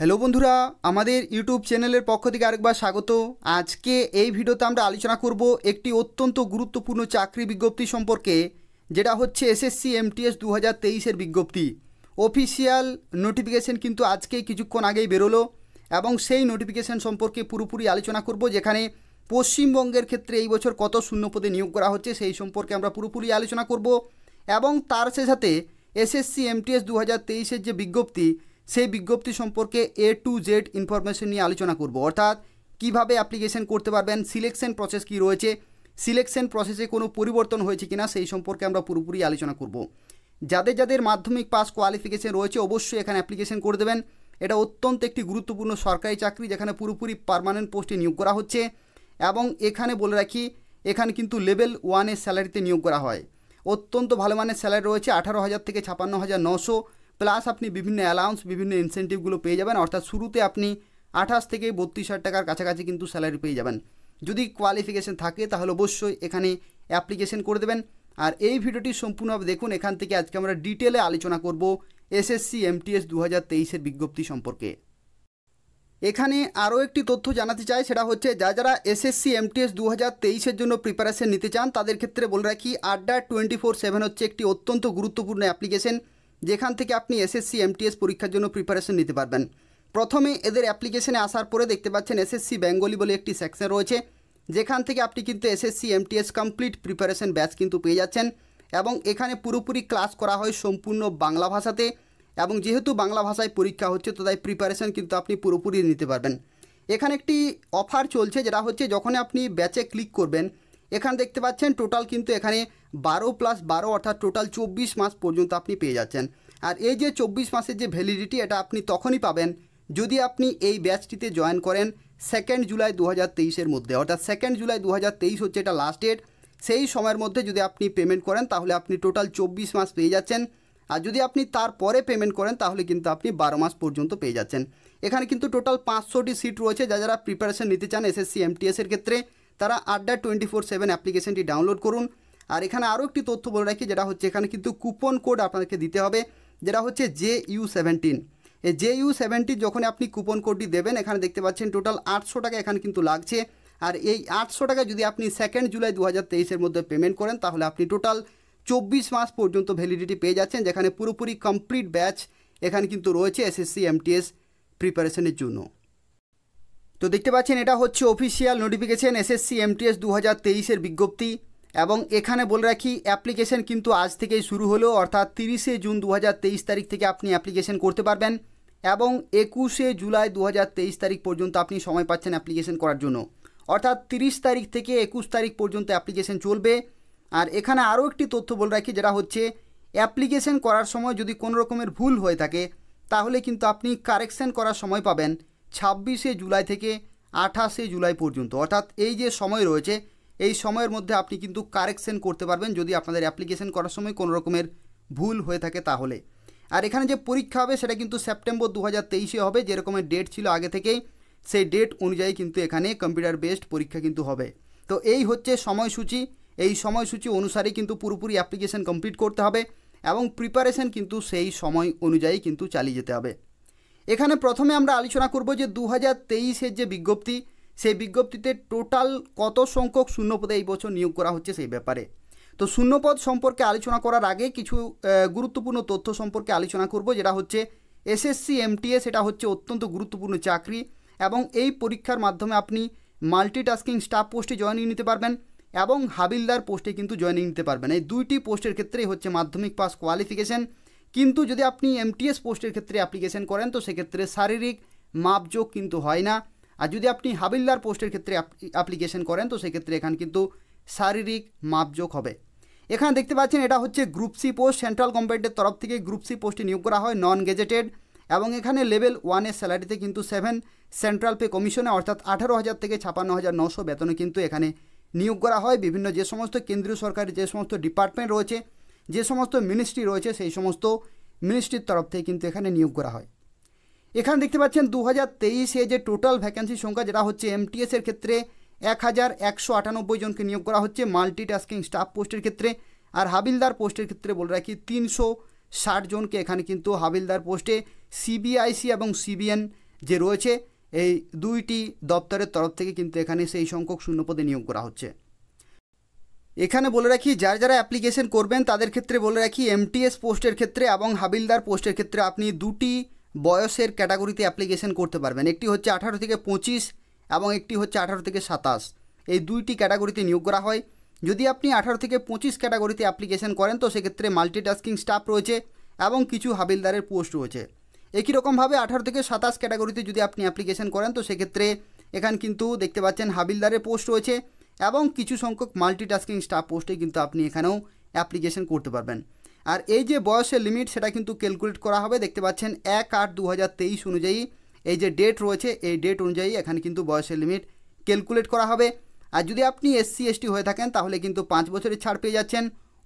hello বন্ধুরা আমাদের YouTube চ্যানেলের পক্ষ থেকে আরেকবার স্বাগত আজকে এই ভিডিওতে আমরা আলোচনা করব একটি অত্যন্ত গুরুত্বপূর্ণ চাকরি বিজ্ঞপ্তি সম্পর্কে যেটা হচ্ছে এসএসসি এমটিএস দু হাজার তেইশের বিজ্ঞপ্তি অফিসিয়াল নোটিফিকেশন কিন্তু আজকেই কিছুক্ষণ আগেই বেরোলো এবং সেই নোটিফিকেশন সম্পর্কে পুরোপুরি আলোচনা করব যেখানে পশ্চিমবঙ্গের ক্ষেত্রে এই বছর কত শূন্যপদে নিয়োগ করা হচ্ছে সেই সম্পর্কে আমরা পুরোপুরি আলোচনা করব এবং তার সাথে সাথে এসএসসি এমটিএস দু হাজার তেইশের যে বিজ্ঞপ্তি সেই বিজ্ঞপ্তি সম্পর্কে এ টু জেড ইনফরমেশন নিয়ে আলোচনা করব অর্থাৎ কিভাবে অ্যাপ্লিকেশন করতে পারবেন সিলেকশন প্রসেস কি রয়েছে সিলেকশন প্রসেসে কোনো পরিবর্তন হয়েছে কিনা সেই সম্পর্কে আমরা পুরোপুরি আলোচনা করব যাদের যাদের মাধ্যমিক পাস কোয়ালিফিকেশন রয়েছে অবশ্যই এখানে অ্যাপ্লিকেশন করে দেবেন এটা অত্যন্ত একটি গুরুত্বপূর্ণ সরকারি চাকরি যেখানে পুরোপুরি পারমানেন্ট পোস্টে নিয়োগ করা হচ্ছে এবং এখানে বলে রাখি এখানে কিন্তু লেভেল ওয়ানের স্যালারিতে নিয়োগ করা হয় অত্যন্ত ভালো মানের স্যালারি রয়েছে আঠারো হাজার থেকে ছাপান্ন হাজার নশো প্লাস আপনি বিভিন্ন অ্যালাউন্স বিভিন্ন ইনসেন্টিভগুলো পেয়ে যাবেন অর্থাৎ শুরুতে আপনি আঠাশ থেকে বত্রিশ হাজার টাকার কাছাকাছি কিন্তু স্যালারি পেয়ে যাবেন যদি কোয়ালিফিকেশন থাকে তাহলে অবশ্যই এখানে অ্যাপ্লিকেশন করে দেবেন আর এই ভিডিওটি সম্পূর্ণভাবে দেখুন এখান থেকে আজকে আমরা ডিটেলে আলোচনা করব এসএসসি এমটিএস দু হাজার তেইশের বিজ্ঞপ্তি সম্পর্কে এখানে আরও একটি তথ্য জানাতে চাই সেটা হচ্ছে যা যারা এসএসসি এমটিএস দু হাজার তেইশের জন্য প্রিপারেশন নিতে চান তাদের ক্ষেত্রে বলে রাখি আড্ডা টোয়েন্টি ফোর সেভেন হচ্ছে একটি অত্যন্ত গুরুত্বপূর্ণ অ্যাপ্লিকেশন যেখান থেকে আপনি এসএসসি এমটিএস পরীক্ষার জন্য প্রিপারেশন নিতে পারবেন প্রথমে এদের অ্যাপ্লিকেশনে আসার পরে দেখতে পাচ্ছেন এসএসসি বেঙ্গলি বলে একটি সেকশন রয়েছে যেখান থেকে আপনি কিন্তু SSC MTS complete preparation batch কিন্তু পেয়ে যাচ্ছেন এবং এখানে পুরোপুরি ক্লাস করা হয় সম্পূর্ণ বাংলা ভাষাতে এবং যেহেতু বাংলা ভাষায় পরীক্ষা হচ্ছে তো তাই প্রিপারেশন কিন্তু আপনি পুরোপুরি নিতে পারবেন এখানে একটি অফার চলছে যেটা হচ্ছে যখন আপনি ব্যাচে ক্লিক করবেন এখানে দেখতে পাচ্ছেন টোটাল কিন্তু এখানে বারো প্লাস বারো অর্থাৎ টোটাল চব্বিশ মাস পর্যন্ত আপনি পেয়ে যাচ্ছেন আর এই যে চব্বিশ মাসের যে ভ্যালিডিটি এটা আপনি তখনই পাবেন যদি আপনি এই ব্যাচটিতে জয়েন করেন সেকেন্ড জুলাই দু হাজার তেইশের মধ্যে অর্থাৎ সেকেন্ড জুলাই দু হাজার তেইশ হচ্ছে এটা লাস্ট ডেট সেই সময়ের মধ্যে যদি আপনি পেমেন্ট করেন তাহলে আপনি টোটাল চব্বিশ মাস পেয়ে যাচ্ছেন আর যদি আপনি তারপরে পেমেন্ট করেন তাহলে কিন্তু আপনি বারো মাস পর্যন্ত পেয়ে যাচ্ছেন এখানে কিন্তু টোটাল পাঁচশোটি সিট রয়েছে যা যারা প্রিপারেশন নিতে চান এসএসসি এমটিএসের ক্ষেত্রে তারা আড্ডা টোয়েন্টি ফোর সেভেন অ্যাপ্লিকেশনটি ডাউনলোড করুন আর এখানে আরও একটি তথ্য বলে রাখি যেটা হচ্ছে এখানে কিন্তু কুপন কোড আপনাকে দিতে হবে যেটা হচ্ছে জে ইউ সেভেন্টিন এই জে ইউ সেভেন্টি যখন আপনি কুপন কোডটি দেবেন এখানে দেখতে পাচ্ছেন টোটাল আটশো টাকা এখানে কিন্তু লাগছে আর এই আটশো টাকা যদি আপনি সেকেন্ড জুলাই দু হাজার তেইশের মধ্যে পেমেন্ট করেন তাহলে আপনি টোটাল চব্বিশ মাস পর্যন্ত ভ্যালিডিটি পেয়ে যাচ্ছেন যেখানে পুরোপুরি কমপ্লিট ব্যাচ এখানে কিন্তু রয়েছে এসএসসি এমটিএস প্রিপারেশনের জন্য তো দেখতে পাচ্ছেন এটা হচ্ছে অফিসিয়াল নোটিফিকেশন এসএসসি এমটিএস দু হাজার তেইশের বিজ্ঞপ্তি এবং এখানে বলে রাখি অ্যাপ্লিকেশন কিন্তু আজ থেকেই শুরু হলো অর্থাৎ তিরিশে জুন দু তারিখ থেকে আপনি অ্যাপ্লিকেশন করতে পারবেন এবং একুশে জুলাই দু তারিখ পর্যন্ত আপনি সময় পাচ্ছেন অ্যাপ্লিকেশন করার জন্য অর্থাৎ তিরিশ তারিখ থেকে একুশ তারিখ পর্যন্ত অ্যাপ্লিকেশন চলবে আর এখানে আরও একটি তথ্য বলে রাখি যেটা হচ্ছে অ্যাপ্লিকেশন করার সময় যদি কোনো রকমের ভুল হয়ে থাকে তাহলে কিন্তু আপনি কারেকশন করার সময় পাবেন ছাব্বিশে জুলাই থেকে আঠাশে জুলাই পর্যন্ত অর্থাৎ এই যে সময় রয়েছে এই সময়ের মধ্যে আপনি কিন্তু কারেকশন করতে পারবেন যদি আপনাদের অ্যাপ্লিকেশন করার সময় কোনো রকমের ভুল হয়ে থাকে তাহলে আর এখানে যে পরীক্ষা হবে সেটা কিন্তু সেপ্টেম্বর দু হাজার তেইশে হবে যেরকমের ডেট ছিল আগে থেকেই সেই ডেট অনুযায়ী কিন্তু এখানে কম্পিউটার বেসড পরীক্ষা কিন্তু হবে তো এই হচ্ছে সময়সূচি এই সময়সূচি অনুসারেই কিন্তু পুরোপুরি অ্যাপ্লিকেশন কমপ্লিট করতে হবে এবং প্রিপারেশন কিন্তু সেই সময় অনুযায়ী কিন্তু চালিয়ে যেতে হবে এখানে প্রথমে আমরা আলোচনা করব যে দু হাজার যে বিজ্ঞপ্তি সেই বিজ্ঞপ্তিতে টোটাল কত সংখ্যক শূন্যপদে এই বছর নিয়োগ করা হচ্ছে সেই ব্যাপারে তো শূন্যপদ সম্পর্কে আলোচনা করার আগে কিছু গুরুত্বপূর্ণ তথ্য সম্পর্কে আলোচনা করব যেটা হচ্ছে এসএসসি এমটিএ সেটা হচ্ছে অত্যন্ত গুরুত্বপূর্ণ চাকরি এবং এই পরীক্ষার মাধ্যমে আপনি মাল্টিটাস্কিং স্টাফ পোস্টে জয়েনিং নিতে পারবেন এবং হাবিলদার পোস্টে কিন্তু জয়েনিং নিতে পারবেন এই দুইটি পোস্টের ক্ষেত্রেই হচ্ছে মাধ্যমিক পাস কোয়ালিফিকেশন কিন্তু যদি আপনি এমটিএস পোস্টের ক্ষেত্রে অ্যাপ্লিকেশন করেন তো সেক্ষেত্রে শারীরিক মাপযোগ কিন্তু হয় না আর যদি আপনি হাবিলদার পোস্টের ক্ষেত্রে অ্যাপ্লিকেশন করেন তো সেক্ষেত্রে এখানে কিন্তু শারীরিক মাপযোগ হবে এখানে দেখতে পাচ্ছেন এটা হচ্ছে গ্রুপ সি পোস্ট সেন্ট্রাল গভর্নমেন্টের তরফ থেকে গ্রুপ সি পোস্টে নিয়োগ করা হয় নন গেজেটেড এবং এখানে লেভেল ওয়ানের স্যালারিতে কিন্তু সেভেন সেন্ট্রাল পে কমিশনে অর্থাৎ আঠারো হাজার থেকে ছাপান্ন হাজার নশো বেতনে কিন্তু এখানে নিয়োগ করা হয় বিভিন্ন যে সমস্ত কেন্দ্রীয় সরকারের যে সমস্ত ডিপার্টমেন্ট রয়েছে যে সমস্ত মিনিস্ট্রি রয়েছে সেই সমস্ত মিনিস্ট্রির তরফ থেকে কিন্তু এখানে নিয়োগ করা হয় এখানে দেখতে পাচ্ছেন দু হাজার তেইশে যে টোটাল ভ্যাকেন্সির সংখ্যা যেটা হচ্ছে এমটিএসের ক্ষেত্রে এক হাজার একশো আটানব্বই জনকে নিয়োগ করা হচ্ছে মাল্টিটাস্কিং স্টাফ পোস্টের ক্ষেত্রে আর হাবিলদার পোস্টের ক্ষেত্রে বলে রাখি তিনশো ষাট জনকে এখানে কিন্তু হাবিলদার পোস্টে সিবিআইসি এবং সিবিএন যে রয়েছে এই দুইটি দপ্তরের তরফ থেকে কিন্তু এখানে সেই সংখ্যক শূন্যপদে নিয়োগ করা হচ্ছে এখানে বলে রাখি যারা যারা অ্যাপ্লিকেশন করবেন তাদের ক্ষেত্রে বলে রাখি এমটিএস পোস্টের ক্ষেত্রে এবং হাবিলদার পোস্টের ক্ষেত্রে আপনি দুটি বয়সের ক্যাটাগরিতে অ্যাপ্লিকেশন করতে পারবেন একটি হচ্ছে আঠারো থেকে পঁচিশ এবং একটি হচ্ছে আঠারো থেকে সাতাশ এই দুইটি ক্যাটাগরিতে নিয়োগ করা হয় যদি আপনি আঠারো থেকে পঁচিশ ক্যাটাগরিতে অ্যাপ্লিকেশন করেন তো সেক্ষেত্রে মাল্টিটাস্কিং স্টাফ রয়েছে এবং কিছু হাবিলদারের পোস্ট রয়েছে একই রকমভাবে আঠারো থেকে সাতাশ ক্যাটাগরিতে যদি আপনি অ্যাপ্লিকেশন করেন তো সেক্ষেত্রে এখান কিন্তু দেখতে পাচ্ছেন হাবিলদারের পোস্ট রয়েছে এবং কিছু সংখ্যক মাল্টিটাস্কিং স্টাফ পোস্টে কিন্তু আপনি এখানেও অ্যাপ্লিকেশন করতে পারবেন আর এই যে বয়সের লিমিট সেটা কিন্তু ক্যালকুলেট করা হবে দেখতে পাচ্ছেন এক আট দু অনুযায়ী এই যে ডেট রয়েছে এই ডেট অনুযায়ী এখানে কিন্তু বয়সের লিমিট ক্যালকুলেট করা হবে আর যদি আপনি এসসি এসটি হয়ে থাকেন তাহলে কিন্তু পাঁচ বছরের ছাড় পেয়ে যাচ্ছেন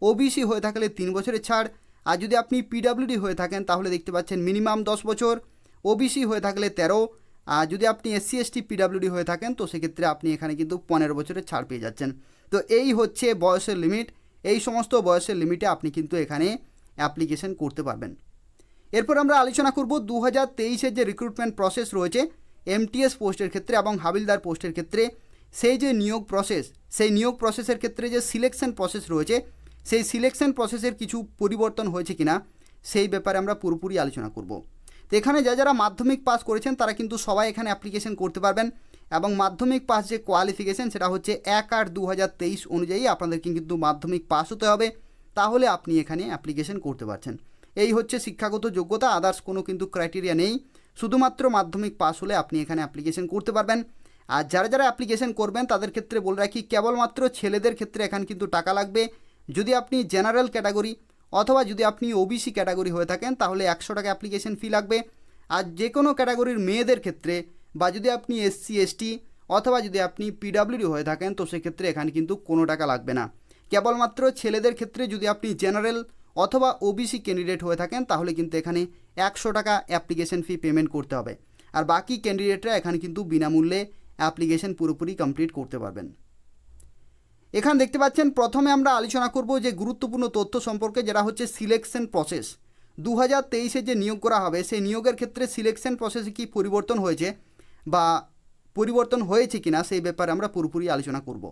ওবিসি হয়ে থাকলে তিন বছরের ছাড় আর যদি আপনি পিডাব্লিউডি হয়ে থাকেন তাহলে দেখতে পাচ্ছেন মিনিমাম দশ বছর ওবিসি হয়ে থাকলে তেরো আর যদি আপনি এসসি এসটি পিডাব্লিউডি হয়ে থাকেন তো সেক্ষেত্রে আপনি এখানে কিন্তু পনেরো বছরের ছাড় পেয়ে যাচ্ছেন তো এই হচ্ছে বয়সের লিমিট এই সমস্ত বয়সের লিমিটে আপনি কিন্তু এখানে অ্যাপ্লিকেশন করতে পারবেন এরপর আমরা আলোচনা করব দু হাজার তেইশের যে রিক্রুটমেন্ট প্রসেস রয়েছে এমটিএস পোস্টের ক্ষেত্রে এবং হাবিলদার পোস্টের ক্ষেত্রে সেই যে নিয়োগ প্রসেস সেই নিয়োগ প্রসেসের ক্ষেত্রে যে সিলেকশন প্রসেস রয়েছে সেই সিলেকশন প্রসেসের কিছু পরিবর্তন হয়েছে কিনা সেই ব্যাপারে আমরা পুরোপুরি আলোচনা করব তো এখানে যা যারা মাধ্যমিক পাস করেছেন তারা কিন্তু সবাই এখানে অ্যাপ্লিকেশন করতে পারবেন এবং মাধ্যমিক পাস যে কোয়ালিফিকেশান সেটা হচ্ছে এক আট দু অনুযায়ী আপনাদেরকে কিন্তু মাধ্যমিক পাস হতে হবে তাহলে আপনি এখানে অ্যাপ্লিকেশন করতে পারছেন এই হচ্ছে শিক্ষাগত যোগ্যতা আদার্স কোনো কিন্তু ক্রাইটেরিয়া নেই শুধুমাত্র মাধ্যমিক পাস হলে আপনি এখানে অ্যাপ্লিকেশন করতে পারবেন আর যারা যারা অ্যাপ্লিকেশন করবেন তাদের ক্ষেত্রে বলে রাখি কেবলমাত্র ছেলেদের ক্ষেত্রে এখানে কিন্তু টাকা লাগবে যদি আপনি জেনারেল ক্যাটাগরি অথবা যদি আপনি ওবিসি ক্যাটাগরি হয়ে থাকেন তাহলে একশো টাকা অ্যাপ্লিকেশন ফি লাগবে আর যে কোনো ক্যাটাগরির মেয়েদের ক্ষেত্রে বা যদি আপনি এসসি এসটি অথবা যদি আপনি পিডাব্লিউডি হয়ে থাকেন তো সেক্ষেত্রে এখানে কিন্তু কোনো টাকা লাগবে না কেবলমাত্র ছেলেদের ক্ষেত্রে যদি আপনি জেনারেল অথবা ওবিসি ক্যান্ডিডেট হয়ে থাকেন তাহলে কিন্তু এখানে একশো টাকা অ্যাপ্লিকেশন ফি পেমেন্ট করতে হবে আর বাকি ক্যান্ডিডেটরা এখানে কিন্তু বিনামূল্যে অ্যাপ্লিকেশন পুরোপুরি কমপ্লিট করতে পারবেন এখানে দেখতে পাচ্ছেন প্রথমে আমরা আলোচনা করব যে গুরুত্বপূর্ণ তথ্য সম্পর্কে যেটা হচ্ছে সিলেকশন প্রসেস দু হাজার তেইশে যে নিয়োগ করা হবে সেই নিয়োগের ক্ষেত্রে সিলেকশন প্রসেসে কি পরিবর্তন হয়েছে বা পরিবর্তন হয়েছে কিনা সেই ব্যাপারে আমরা পুরোপুরি আলোচনা করব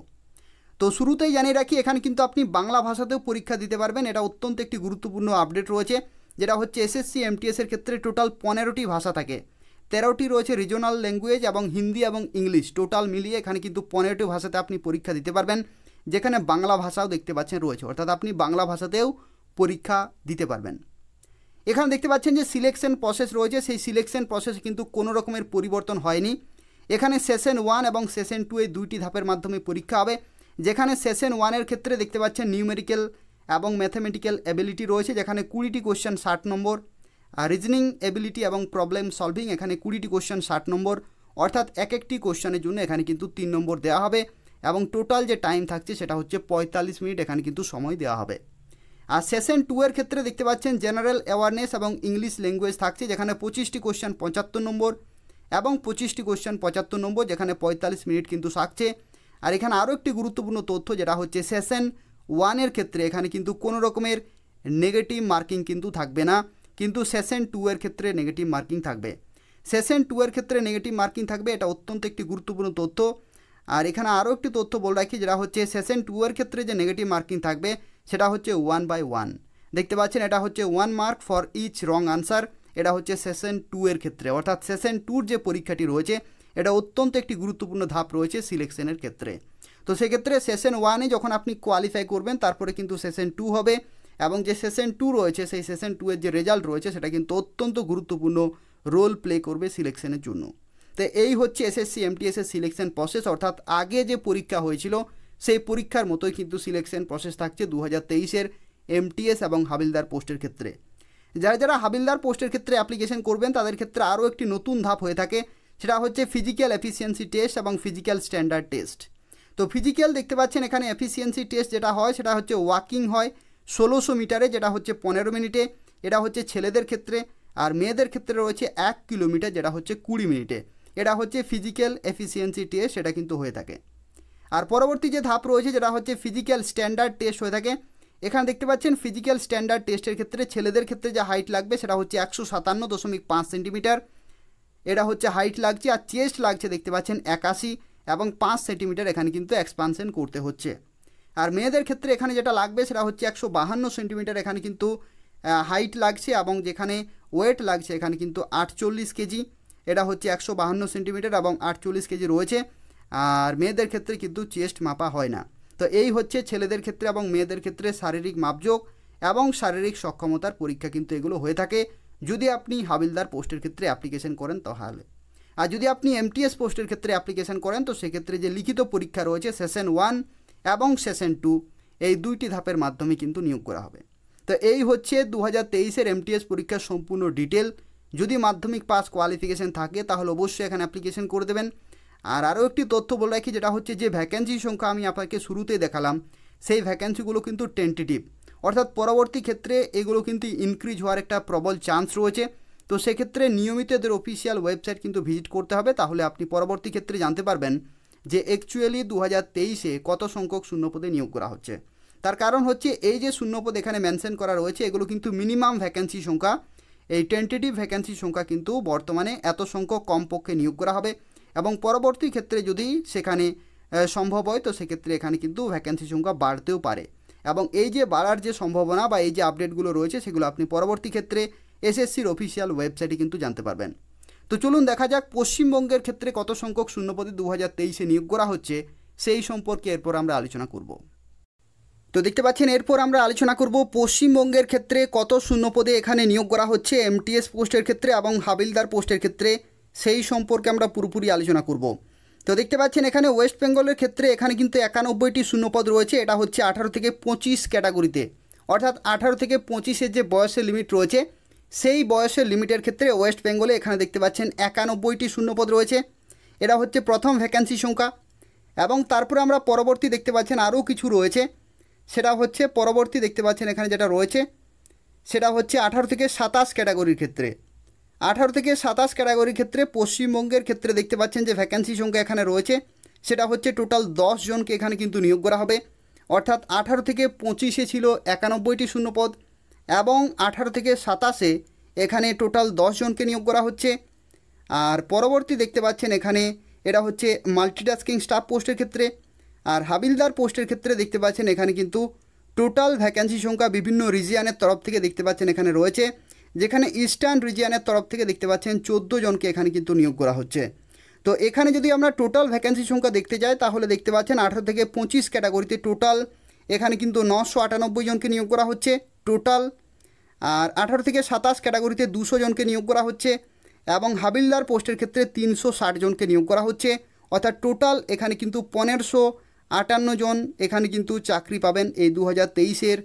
তো শুরুতেই জানিয়ে রাখি এখানে কিন্তু আপনি বাংলা ভাষাতেও পরীক্ষা দিতে পারবেন এটা অত্যন্ত একটি গুরুত্বপূর্ণ আপডেট রয়েছে যেটা হচ্ছে এসএসসি এমটিএসের ক্ষেত্রে টোটাল পনেরোটি ভাষা থাকে তেরোটি রয়েছে রিজনাল ল্যাঙ্গুয়েজ এবং হিন্দি এবং ইংলিশ টোটাল মিলিয়ে এখানে কিন্তু পনেরোটি ভাষাতে আপনি পরীক্ষা দিতে পারবেন যেখানে বাংলা ভাষাও দেখতে পাচ্ছেন রয়েছে অর্থাৎ আপনি বাংলা ভাষাতেও পরীক্ষা দিতে পারবেন এখানে দেখতে পাচ্ছেন যে সিলেকশন প্রসেস রয়েছে সেই সিলেকশন প্রসেস কিন্তু কোনো রকমের পরিবর্তন হয়নি এখানে সেশন ওয়ান এবং সেশন টু এই দুইটি ধাপের মাধ্যমে পরীক্ষা হবে যেখানে সেশন ওয়ানের ক্ষেত্রে দেখতে পাচ্ছেন নিউমেরিক্যাল এবং ম্যাথামেটিক্যাল অ্যাবিলিটি রয়েছে যেখানে কুড়িটি কোশ্চেন ষাট নম্বর রিজনিং অ্যাবিলিটি এবং প্রবলেম সলভিং এখানে কুড়িটি কোশ্চেন ষাট নম্বর অর্থাৎ এক একটি কোশ্চেনের জন্য এখানে কিন্তু তিন নম্বর দেওয়া হবে এবং টোটাল যে টাইম থাকছে সেটা হচ্ছে পঁয়তাল্লিশ মিনিট এখানে কিন্তু সময় দেওয়া হবে আর সেশন টু এর ক্ষেত্রে দেখতে পাচ্ছেন জেনারেল অ্যাওয়ারনেস এবং ইংলিশ ল্যাঙ্গুয়েজ থাকছে যেখানে পঁচিশটি কোশ্চেন পঁচাত্তর নম্বর এবং পঁচিশটি কোশ্চেন পঁচাত্তর নম্বর যেখানে পঁয়তাল্লিশ মিনিট কিন্তু থাকছে আর এখানে আরও একটি গুরুত্বপূর্ণ তথ্য যেটা হচ্ছে সেশন ওয়ানের ক্ষেত্রে এখানে কিন্তু কোনো রকমের নেগেটিভ মার্কিং কিন্তু থাকবে না কিন্তু সেশন টু এর ক্ষেত্রে নেগেটিভ মার্কিং থাকবে সেশন টু এর ক্ষেত্রে নেগেটিভ মার্কিং থাকবে এটা অত্যন্ত একটি গুরুত্বপূর্ণ তথ্য আর এখানে আরও একটি তথ্য বলে রাখি যেটা হচ্ছে সেশন টু এর ক্ষেত্রে যে নেগেটিভ মার্কিং থাকবে সেটা হচ্ছে ওয়ান বাই ওয়ান দেখতে পাচ্ছেন এটা হচ্ছে one mark for each wrong answer এটা হচ্ছে সেশন টু এর ক্ষেত্রে অর্থাৎ সেশন টুর যে পরীক্ষাটি রয়েছে এটা অত্যন্ত একটি গুরুত্বপূর্ণ ধাপ রয়েছে সিলেকশনের ক্ষেত্রে তো সেক্ষেত্রে সেশন ওয়ানে যখন আপনি কোয়ালিফাই করবেন তারপরে কিন্তু সেশন টু হবে এবং যে সেশন টু রয়েছে সেই সেশন টু এর যে রেজাল্ট রয়েছে সেটা কিন্তু অত্যন্ত গুরুত্বপূর্ণ রোল প্লে করবে সিলেকশনের জন্য তো এই হচ্ছে এসএসসি এমটিএসের সিলেকশন প্রসেস অর্থাৎ আগে যে পরীক্ষা হয়েছিল সেই পরীক্ষার মতোই কিন্তু সিলেকশন প্রসেস থাকছে দু হাজার তেইশের এমটিএস এবং হাবিলদার পোস্টের ক্ষেত্রে যারা যারা হাবিলদার পোস্টের ক্ষেত্রে অ্যাপ্লিকেশন করবেন তাদের ক্ষেত্রে আরও একটি নতুন ধাপ হয়ে থাকে সেটা হচ্ছে ফিজিক্যাল এফিসিয়েন্সি টেস্ট এবং ফিজিক্যাল স্ট্যান্ডার্ড টেস্ট তো ফিজিক্যাল দেখতে পাচ্ছেন এখানে এফিসিয়েন্সি টেস্ট যেটা হয় সেটা হচ্ছে ওয়াকিং হয় ষোলোশো মিটারে যেটা হচ্ছে পনেরো মিনিটে এটা হচ্ছে ছেলেদের ক্ষেত্রে আর মেয়েদের ক্ষেত্রে রয়েছে এক কিলোমিটার যেটা হচ্ছে কুড়ি মিনিটে এটা হচ্ছে ফিজিক্যাল এফিসিয়েন্সি টেস্ট সেটা কিন্তু হয়ে থাকে আর পরবর্তী যে ধাপ রয়েছে যেটা হচ্ছে ফিজিক্যাল স্ট্যান্ডার্ড টেস্ট হয়ে থাকে এখানে দেখতে পাচ্ছেন ফিজিক্যাল স্ট্যান্ডার্ড টেস্টের ক্ষেত্রে ছেলেদের ক্ষেত্রে যে হাইট লাগবে সেটা হচ্ছে একশো সাতান্ন দশমিক পাঁচ সেন্টিমিটার এটা হচ্ছে হাইট লাগছে আর চেস্ট লাগছে দেখতে পাচ্ছেন একাশি এবং পাঁচ সেন্টিমিটার এখানে কিন্তু এক্সপানশন করতে হচ্ছে আর মেয়েদের ক্ষেত্রে এখানে যেটা লাগবে সেটা হচ্ছে একশো বাহান্ন সেন্টিমিটার এখানে কিন্তু হাইট লাগছে এবং যেখানে ওয়েট লাগছে এখানে কিন্তু আটচল্লিশ কেজি এটা হচ্ছে একশো বাহান্ন সেন্টিমিটার এবং আটচল্লিশ কেজি রয়েছে আর মেয়েদের ক্ষেত্রে কিন্তু চেস্ট মাপা হয় না তো এই হচ্ছে ছেলেদের ক্ষেত্রে এবং মেয়েদের ক্ষেত্রে শারীরিক মাপযোগ এবং শারীরিক সক্ষমতার পরীক্ষা কিন্তু এগুলো হয়ে থাকে যদি আপনি হাবিলদার পোস্টের ক্ষেত্রে অ্যাপ্লিকেশন করেন তাহলে আর যদি আপনি এমটিএস পোস্টের ক্ষেত্রে অ্যাপ্লিকেশন করেন তো সেক্ষেত্রে যে লিখিত পরীক্ষা রয়েছে সেশন ওয়ান এবং সেশন টু এই দুইটি ধাপের মাধ্যমে কিন্তু নিয়োগ করা হবে তো এই হচ্ছে দু হাজার তেইশের এমটিএস পরীক্ষার সম্পূর্ণ ডিটেল যদি মাধ্যমিক পাস কোয়ালিফিকেশন থাকে তাহলে অবশ্যই এখানে অ্যাপ্লিকেশন করে দেবেন আর আরও একটি তথ্য বলে রাখি যেটা হচ্ছে যে ভ্যাকেন্সি সংখ্যা আমি আপনাকে শুরুতেই দেখালাম সেই ভ্যাকেন্সিগুলো কিন্তু টেন্টেটিভ অর্থাৎ পরবর্তী ক্ষেত্রে এগুলো কিন্তু ইনক্রিজ হওয়ার একটা প্রবল চান্স রয়েছে তো সেক্ষেত্রে নিয়মিত এদের অফিসিয়াল ওয়েবসাইট কিন্তু ভিজিট করতে হবে তাহলে আপনি পরবর্তী ক্ষেত্রে জানতে পারবেন যে অ্যাকচুয়ালি দু হাজার তেইশে কত সংখ্যক শূন্যপদে নিয়োগ করা হচ্ছে তার কারণ হচ্ছে এই যে শূন্যপদ এখানে মেনশন করা রয়েছে এগুলো কিন্তু মিনিমাম ভ্যাকেন্সি সংখ্যা এই টেন্টেটিভ ভ্যাকেন্সি সংখ্যা কিন্তু বর্তমানে এত সংখ্যক কমপক্ষে নিয়োগ করা হবে এবং পরবর্তী ক্ষেত্রে যদি সেখানে সম্ভব হয় তো সেক্ষেত্রে এখানে কিন্তু ভ্যাকেন্সি সংখ্যা বাড়তেও পারে এবং এই যে বাড়ার যে সম্ভাবনা বা এই যে আপডেটগুলো রয়েছে সেগুলো আপনি পরবর্তী ক্ষেত্রে এসএসসির অফিসিয়াল ওয়েবসাইটে কিন্তু জানতে পারবেন তো চলুন দেখা যাক পশ্চিমবঙ্গের ক্ষেত্রে কত সংখ্যক শূন্যপদে দু হাজার তেইশে নিয়োগ করা হচ্ছে সেই সম্পর্কে এরপর আমরা আলোচনা করব তো দেখতে পাচ্ছেন এরপর আমরা আলোচনা করব পশ্চিমবঙ্গের ক্ষেত্রে কত শূন্যপদে এখানে নিয়োগ করা হচ্ছে এমটিএস পোস্টের ক্ষেত্রে এবং হাবিলদার পোস্টের ক্ষেত্রে সেই সম্পর্কে আমরা পুরোপুরি আলোচনা করব তো দেখতে পাচ্ছেন এখানে ওয়েস্ট বেঙ্গলের ক্ষেত্রে এখানে কিন্তু একানব্বইটি শূন্যপদ রয়েছে এটা হচ্ছে আঠারো থেকে পঁচিশ ক্যাটাগরিতে অর্থাৎ আঠারো থেকে পঁচিশের যে বয়সের লিমিট রয়েছে সেই বয়সের লিমিটের ক্ষেত্রে ওয়েস্ট বেঙ্গলে এখানে দেখতে পাচ্ছেন একানব্বইটি শূন্যপদ রয়েছে এটা হচ্ছে প্রথম ভ্যাকান্সি সংখ্যা এবং তারপরে আমরা পরবর্তী দেখতে পাচ্ছেন আরও কিছু রয়েছে সেটা হচ্ছে পরবর্তী দেখতে পাচ্ছেন এখানে যেটা রয়েছে সেটা হচ্ছে আঠারো থেকে সাতাশ ক্যাটাগরির ক্ষেত্রে আঠারো থেকে সাতাশ ক্যাটাগরির ক্ষেত্রে পশ্চিমবঙ্গের ক্ষেত্রে দেখতে পাচ্ছেন যে ভ্যাকেন্সি সংখ্যা এখানে রয়েছে সেটা হচ্ছে টোটাল দশ জনকে এখানে কিন্তু নিয়োগ করা হবে অর্থাৎ আঠারো থেকে পঁচিশে ছিল একানব্বইটি শূন্যপদ এবং আঠারো থেকে সাতাশে এখানে টোটাল জনকে নিয়োগ করা হচ্ছে আর পরবর্তী দেখতে পাচ্ছেন এখানে এটা হচ্ছে মাল্টিটাস্কিং স্টাফ পোস্টের ক্ষেত্রে আর হাবিলদার পোস্টের ক্ষেত্রে দেখতে পাচ্ছেন এখানে কিন্তু টোটাল ভ্যাকেন্সি সংখ্যা বিভিন্ন রিজিয়ানের তরফ থেকে দেখতে পাচ্ছেন এখানে রয়েছে যেখানে ইস্টার্ন রিজিয়ানের তরফ থেকে দেখতে পাচ্ছেন চোদ্দো জনকে এখানে কিন্তু নিয়োগ করা হচ্ছে তো এখানে যদি আমরা টোটাল ভ্যাকেন্সি সংখ্যা দেখতে যাই তাহলে দেখতে পাচ্ছেন আঠারো থেকে পঁচিশ ক্যাটাগরিতে টোটাল এখানে কিন্তু নশো আটানব্বই জনকে নিয়োগ করা হচ্ছে টোটাল আর আঠারো থেকে সাতাশ ক্যাটাগরিতে দুশো জনকে নিয়োগ করা হচ্ছে এবং হাবিলদার পোস্টের ক্ষেত্রে তিনশো ষাট জনকে নিয়োগ করা হচ্ছে অর্থাৎ টোটাল এখানে কিন্তু পনেরোশো আটান্ন জন এখানে কিন্তু চাকরি পাবেন এই দু হাজার তেইশের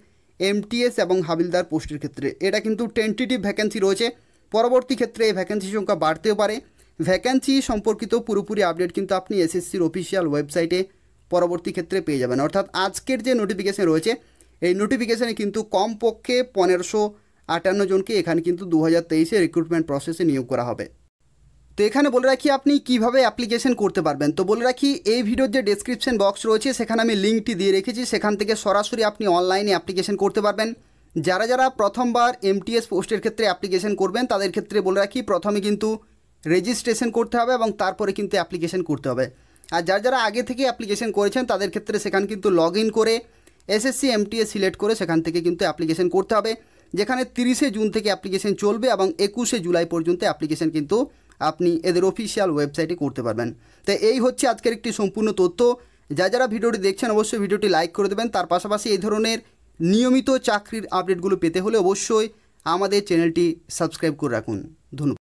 এমটিএস এবং হাবিলদার পোস্টের ক্ষেত্রে এটা কিন্তু টেন্টিটিভ ভ্যাকেন্সি রয়েছে পরবর্তী ক্ষেত্রে এই ভ্যাকেন্সির সংখ্যা বাড়তেও পারে ভ্যাকেন্সি সম্পর্কিত পুরোপুরি আপডেট কিন্তু আপনি এসএসসির অফিসিয়াল ওয়েবসাইটে পরবর্তী ক্ষেত্রে পেয়ে যাবেন অর্থাৎ আজকের যে নোটিফিকেশান রয়েছে এই নোটিফিকেশানে কিন্তু কমপক্ষে পনেরোশো আটান্ন জনকে এখানে কিন্তু দু হাজার তেইশে রিক্রুটমেন্ট প্রসেসে নিয়োগ করা হবে তো এখানে বলে রাখি আপনি কিভাবে অ্যাপ্লিকেশন করতে পারবেন তো বলে রাখি এই ভিডিওর যে ডেসক্রিপশন বক্স রয়েছে সেখানে আমি লিঙ্কটি দিয়ে রেখেছি সেখান থেকে সরাসরি আপনি অনলাইনে অ্যাপ্লিকেশন করতে পারবেন যারা যারা প্রথমবার এমটিএস পোস্টের ক্ষেত্রে অ্যাপ্লিকেশন করবেন তাদের ক্ষেত্রে বলে রাখি প্রথমে কিন্তু রেজিস্ট্রেশন করতে হবে এবং তারপরে কিন্তু অ্যাপ্লিকেশন করতে হবে আর যারা যারা আগে থেকে অ্যাপ্লিকেশন করেছেন তাদের ক্ষেত্রে সেখানে কিন্তু লগ করে এসএসসি এমটিএস সিলেক্ট করে সেখান থেকে কিন্তু অ্যাপ্লিকেশন করতে হবে যেখানে তিরিশে জুন থেকে অ্যাপ্লিকেশন চলবে এবং একুশে জুলাই পর্যন্ত অ্যাপ্লিকেশন কিন্তু আপনি এদের অফিসিয়াল ওয়েবসাইটে করতে পারবেন তো এই হচ্ছে আজকের একটি সম্পূর্ণ তথ্য যা যারা ভিডিওটি দেখছেন অবশ্যই ভিডিওটি লাইক করে দেবেন তার পাশাপাশি এই ধরনের নিয়মিত চাকরির আপডেটগুলো পেতে হলে অবশ্যই আমাদের চ্যানেলটি সাবস্ক্রাইব করে রাখুন ধন্যবাদ